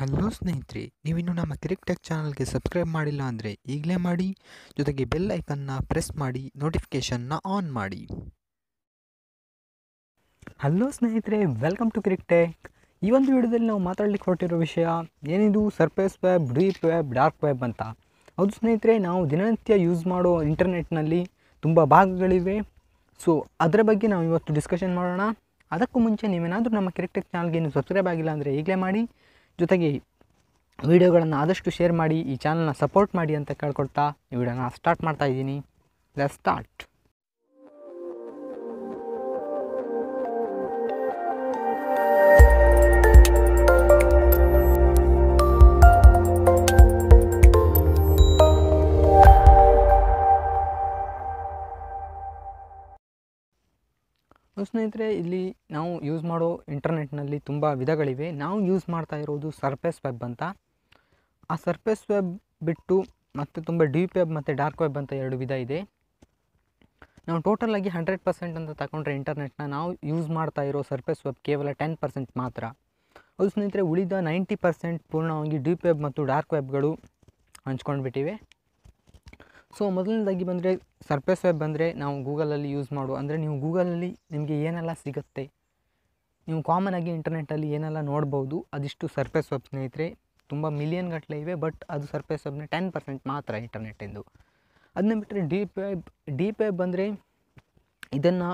hello ಸ್ನೇಹಿತರೆ ನೀವಿನ್ನು ನಮ್ಮ ಕ್ರಿಕ್ ಟೆಕ್ ಚಾನಲ್ಗೆ ಸಬ್ಸ್ಕ್ರೈಬ್ ಮಾಡಿಲ್ಲ ಅಂದರೆ ಈಗಲೇ ಮಾಡಿ ಜೊತೆಗೆ ಬೆಲ್ ಐಕನ್ನ ಪ್ರೆಸ್ ಮಾಡಿ ನೋಟಿಫಿಕೇಷನ್ನ ಆನ್ ಮಾಡಿ ಹಲೋ ಸ್ನೇಹಿತರೆ ವೆಲ್ಕಮ್ ಟು ಕ್ರಿಕ್ ಟೆಕ್ ಈ ಒಂದು ವಿಡಿಯೋದಲ್ಲಿ ನಾವು ಮಾತಾಡಲಿಕ್ಕೆ ಹೊರಟಿರೋ ವಿಷಯ ಏನಿದು surface web deep web dark web ಅಂತ ಹೌದು ಸ್ನೇಹಿತರೆ ನಾವು ದಿನನಿತ್ಯ ಯೂಸ್ ಮಾಡೋ ಇಂಟರ್ನೆಟ್ನಲ್ಲಿ ತುಂಬ ಭಾಗಗಳಿವೆ ಸೊ ಅದರ ಬಗ್ಗೆ ನಾವು ಇವತ್ತು ಡಿಸ್ಕಷನ್ ಮಾಡೋಣ ಅದಕ್ಕೂ ಮುಂಚೆ ನೀವೇನಾದರೂ ನಮ್ಮ ಕ್ರಿಕ್ ಟೆಕ್ ಚಾನಲ್ಗೆ ಇನ್ನೂ ಸಬ್ಸ್ಕ್ರೈಬ್ ಆಗಿಲ್ಲ ಅಂದರೆ ಈಗಲೇ ಮಾಡಿ ಜೊತೆಗೆ ವೀಡಿಯೋಗಳನ್ನು ಆದಷ್ಟು ಶೇರ್ ಮಾಡಿ ಈ ಚಾನಲ್ನ ಸಪೋರ್ಟ್ ಮಾಡಿ ಅಂತ ಕೇಳ್ಕೊಡ್ತಾ ಈ ವಿಡಿಯೋನ ಸ್ಟಾರ್ಟ್ ಮಾಡ್ತಾ ಇದ್ದೀನಿ ಲೆಸ್ ಸ್ಟಾರ್ಟ್ ಸ್ನೇಹಿತರೆ ಇಲ್ಲಿ ನಾವು ಯೂಸ್ ಮಾಡೋ ಇಂಟರ್ನೆಟ್ನಲ್ಲಿ ತುಂಬ ವಿಧಗಳಿವೆ ನಾವು ಯೂಸ್ ಮಾಡ್ತಾ ಇರೋದು ಸರ್ಫೇಸ್ ವೆಬ್ ಅಂತ ಆ ಸರ್ಫೇಸ್ ವೆಬ್ ಬಿಟ್ಟು ಮತ್ತು ತುಂಬ ಡೀಪ್ ವೆಬ್ ಮತ್ತು ಡಾರ್ಕ್ ವೆಬ್ ಅಂತ ಎರಡು ವಿಧ ಇದೆ ನಾವು ಟೋಟಲಾಗಿ ಹಂಡ್ರೆಡ್ ಪರ್ಸೆಂಟ್ ಅಂತ ತಗೊಂಡ್ರೆ ಇಂಟರ್ನೆಟ್ನ ನಾವು ಯೂಸ್ ಮಾಡ್ತಾ ಇರೋ ಸರ್ಫೇಸ್ ವೆಬ್ ಕೇವಲ ಟೆನ್ ಪರ್ಸೆಂಟ್ ಮಾತ್ರ ಅದು ಸ್ನೇಹಿತರೆ ಉಳಿದ ನೈಂಟಿ ಪರ್ಸೆಂಟ್ ಪೂರ್ಣವಾಗಿ ಡೀಪ್ ವೆಬ್ ಮತ್ತು ಡಾರ್ಕ್ ವೆಬ್ಗಳು ಹಂಚ್ಕೊಂಡ್ಬಿಟ್ಟಿವೆ ಸೊ ಮೊದಲನೇದಾಗಿ ಬಂದರೆ ಸರ್ಫೇಸ್ ವೆಬ್ ಬಂದರೆ ನಾವು ಗೂಗಲಲ್ಲಿ ಯೂಸ್ ಮಾಡು ಅಂದರೆ ನೀವು ಗೂಗಲಲ್ಲಿ ನಿಮಗೆ ಏನೆಲ್ಲ ಸಿಗುತ್ತೆ ನೀವು ಕಾಮನ್ ಆಗಿ ಇಂಟರ್ನೆಟ್ಟಲ್ಲಿ ಏನೆಲ್ಲ ನೋಡ್ಬೋದು ಅದಿಷ್ಟು ಸರ್ಫೇಸ್ ವೆಬ್ ಸ್ನೇಹಿತರೆ ತುಂಬ ಮಿಲಿಯನ್ ಗಟ್ಟಲೆ ಇವೆ ಬಟ್ ಅದು ಸರ್ಫೇಸ್ ವೆಬ್ನ ಟೆನ್ ಪರ್ಸೆಂಟ್ ಮಾತ್ರ ಇಂಟರ್ನೆಟ್ಟಿಂದು ಅದನ್ನ ಬಿಟ್ಟರೆ ಡೀಪ್ ವೆಬ್ ಡೀಪ್ ವೆಬ್ ಅಂದರೆ ಇದನ್ನು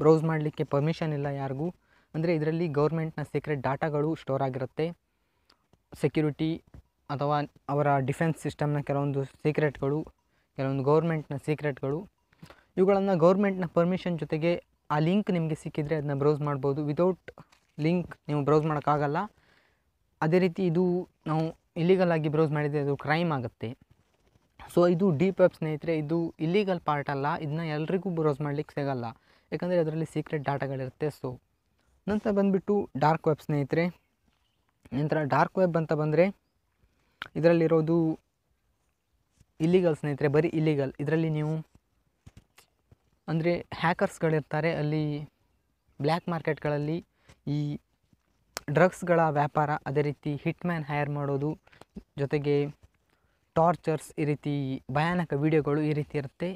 ಬ್ರೌಸ್ ಮಾಡಲಿಕ್ಕೆ ಪರ್ಮಿಷನ್ ಇಲ್ಲ ಯಾರಿಗೂ ಅಂದರೆ ಇದರಲ್ಲಿ ಗೌರ್ಮೆಂಟ್ನ ಸೀಕ್ರೆಟ್ ಡಾಟಾಗಳು ಸ್ಟೋರ್ ಆಗಿರುತ್ತೆ ಸೆಕ್ಯೂರಿಟಿ ಅಥವಾ ಅವರ ಡಿಫೆನ್ಸ್ ಸಿಸ್ಟಮ್ನ ಕೆಲವೊಂದು ಸೀಕ್ರೆಟ್ಗಳು ಕೆಲವೊಂದು ಗೌರ್ಮೆಂಟ್ನ ಸೀಕ್ರೆಟ್ಗಳು ಇವುಗಳನ್ನು ಗೌರ್ಮೆಂಟ್ನ ಪರ್ಮಿಷನ್ ಜೊತೆಗೆ ಆ ಲಿಂಕ್ ನಿಮಗೆ ಸಿಕ್ಕಿದರೆ ಅದನ್ನ ಬ್ರೌಸ್ ಮಾಡ್ಬೋದು ವಿಥೌಟ್ ಲಿಂಕ್ ನೀವು ಬ್ರೌಸ್ ಮಾಡೋಕ್ಕಾಗಲ್ಲ ಅದೇ ರೀತಿ ಇದು ನಾವು ಇಲ್ಲಿಗಲ್ ಆಗಿ ಬ್ರೌಸ್ ಮಾಡಿದರೆ ಅದು ಕ್ರೈಮ್ ಆಗುತ್ತೆ ಸೊ ಇದು ಡೀಪ್ ವೆಬ್ ಸ್ನೇಹಿತರೆ ಇದು ಇಲ್ಲಿಗಲ್ ಪಾರ್ಟ್ ಅಲ್ಲ ಇದನ್ನ ಎಲ್ರಿಗೂ ಬ್ರೌಸ್ ಮಾಡಲಿಕ್ಕೆ ಸಿಗಲ್ಲ ಯಾಕಂದರೆ ಅದರಲ್ಲಿ ಸೀಕ್ರೆಟ್ ಡಾಟಾಗಳಿರುತ್ತೆ ಸೊ ನಂತರ ಬಂದುಬಿಟ್ಟು ಡಾರ್ಕ್ ವೆಬ್ ಸ್ನೇಹಿತರೆ ನಂತರ ಡಾರ್ಕ್ ವೆಬ್ ಅಂತ ಬಂದರೆ ಇದರಲ್ಲಿರೋದು ಇಲ್ಲಿಗಲ್ ಸ್ನೇಹಿತರೆ ಬರೀ ಇಲ್ಲಿಗಲ್ ಇದರಲ್ಲಿ ನೀವು ಅಂದರೆ ಹ್ಯಾಕರ್ಸ್ಗಳಿರ್ತಾರೆ ಅಲ್ಲಿ ಬ್ಲ್ಯಾಕ್ ಮಾರ್ಕೆಟ್ಗಳಲ್ಲಿ ಈ ಡ್ರಗ್ಸ್ಗಳ ವ್ಯಾಪಾರ ಅದೇ ರೀತಿ ಹಿಟ್ ಮ್ಯಾನ್ ಹೈರ್ ಮಾಡೋದು ಜೊತೆಗೆ ಟಾರ್ಚರ್ಸ್ ಈ ರೀತಿ ಭಯಾನಕ ವಿಡಿಯೋಗಳು ಈ ರೀತಿ ಇರುತ್ತೆ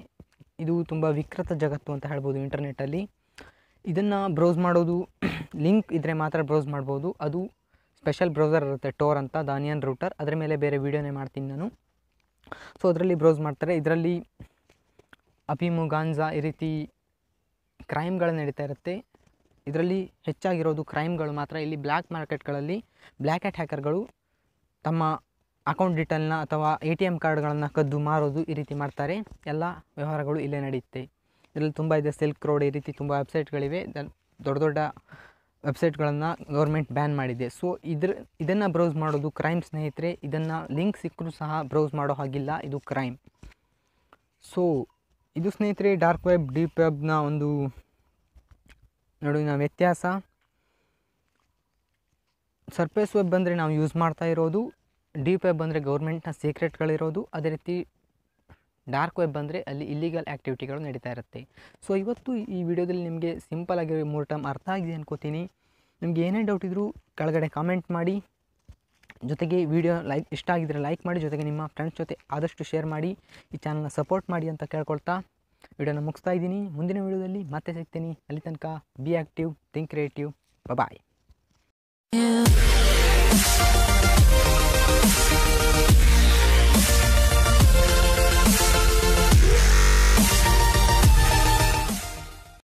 ಇದು ತುಂಬ ವಿಕೃತ ಜಗತ್ತು ಅಂತ ಹೇಳ್ಬೋದು ಇಂಟರ್ನೆಟ್ಟಲ್ಲಿ ಇದನ್ನು ಬ್ರೌಸ್ ಮಾಡೋದು ಲಿಂಕ್ ಇದ್ದರೆ ಮಾತ್ರ ಬ್ರೌಸ್ ಮಾಡ್ಬೋದು ಅದು ಸ್ಪೆಷಲ್ ಬ್ರೌಸರ್ ಇರುತ್ತೆ ಟೋರ್ ಅಂತ ದಾನಿಯನ್ ರೂಟರ್ ಅದರ ಮೇಲೆ ಬೇರೆ ವೀಡಿಯೋನೇ ಮಾಡ್ತೀನಿ ನಾನು ಸೊ ಅದರಲ್ಲಿ ಬ್ರೌಸ್ ಮಾಡ್ತಾರೆ ಇದರಲ್ಲಿ ಅಭಿಮು ಗಾಂಜಾ ಈ ರೀತಿ ಕ್ರೈಮ್ಗಳು ನಡೀತಾ ಇರುತ್ತೆ ಇದರಲ್ಲಿ ಹೆಚ್ಚಾಗಿರೋದು ಕ್ರೈಮ್ಗಳು ಮಾತ್ರ ಇಲ್ಲಿ ಬ್ಲ್ಯಾಕ್ ಮಾರ್ಕೆಟ್ಗಳಲ್ಲಿ ಬ್ಲ್ಯಾಕ್ ಆ್ಯಟ್ ಹ್ಯಾಕರ್ಗಳು ತಮ್ಮ ಅಕೌಂಟ್ ಡೀಟೇಲ್ನ ಅಥವಾ ಎ ಟಿ ಎಮ್ ಕಾರ್ಡ್ಗಳನ್ನು ಕದ್ದು ಮಾರೋದು ಈ ರೀತಿ ಮಾಡ್ತಾರೆ ಎಲ್ಲ ವ್ಯವಹಾರಗಳು ಇಲ್ಲೇ ನಡೆಯುತ್ತೆ ಇದರಲ್ಲಿ ತುಂಬ ಇದೆ ಸಿಲ್ಕ್ ರೋಡ್ ಈ ರೀತಿ ತುಂಬ ವೆಬ್ಸೈಟ್ಗಳಿವೆ ದೊಡ್ಡ ದೊಡ್ಡ ವೆಬ್ಸೈಟ್ಗಳನ್ನು ಗೌರ್ಮೆಂಟ್ ಬ್ಯಾನ್ ಮಾಡಿದೆ ಸೊ ಇದ್ರ ಇದನ್ನು ಬ್ರೌಸ್ ಮಾಡೋದು ಕ್ರೈಮ್ ಸ್ನೇಹಿತರೆ ಇದನ್ನು ಲಿಂಕ್ ಸಿಕ್ಕರೂ ಸಹ ಬ್ರೌಸ್ ಮಾಡೋ ಹಾಗಿಲ್ಲ ಇದು ಕ್ರೈಮ್ ಸೊ ಇದು ಸ್ನೇಹಿತರೆ ಡಾರ್ಕ್ ವೆಬ್ ಡೀಪ್ ವೆಬ್ನ ಒಂದು ನಡುವಿನ ವ್ಯತ್ಯಾಸ ಸರ್ಫೇಸ್ ವೆಬ್ ಅಂದರೆ ನಾವು ಯೂಸ್ ಮಾಡ್ತಾ ಇರೋದು ಡೀಪ್ ವೆಬ್ ಅಂದರೆ ಗೌರ್ಮೆಂಟ್ನ ಸೀಕ್ರೆಟ್ಗಳಿರೋದು ಅದೇ ರೀತಿ ಡಾರ್ಕ್ ವೆಬ್ ಅಂದರೆ ಅಲ್ಲಿ ಇಲ್ಲಿಗಲ್ ಆ್ಯಕ್ಟಿವಿಟಿಗಳು ನಡೀತಾ ಇರುತ್ತೆ ಸೊ ಇವತ್ತು ಈ ವಿಡಿಯೋದಲ್ಲಿ ನಿಮಗೆ ಸಿಂಪಲ್ ಆಗಿರೋ ಮೂರು ಟೈಮ್ ಅರ್ಥ ಆಗಿದೆ ಅನ್ಕೋತೀನಿ ನಿಮ್ಗೆ ಏನೇ ಡೌಟ್ ಇದ್ದರೂ ಕೆಳಗಡೆ ಕಾಮೆಂಟ್ ಮಾಡಿ ಜೊತೆಗೆ ವಿಡಿಯೋ ಲೈಕ್ ಇಷ್ಟ ಆಗಿದ್ದರೆ ಲೈಕ್ ಮಾಡಿ ಜೊತೆಗೆ ನಿಮ್ಮ ಫ್ರೆಂಡ್ಸ್ ಜೊತೆ ಆದಷ್ಟು ಶೇರ್ ಮಾಡಿ ಈ ಚಾನಲ್ನ ಸಪೋರ್ಟ್ ಮಾಡಿ ಅಂತ ಕೇಳ್ಕೊಳ್ತಾ ವಿಡಿಯೋನ ಮುಗಿಸ್ತಾ ಇದ್ದೀನಿ ಮುಂದಿನ ವಿಡಿಯೋದಲ್ಲಿ ಮತ್ತೆ ಸಿಗ್ತೀನಿ ಅಲ್ಲಿ ತನಕ be active think creative bye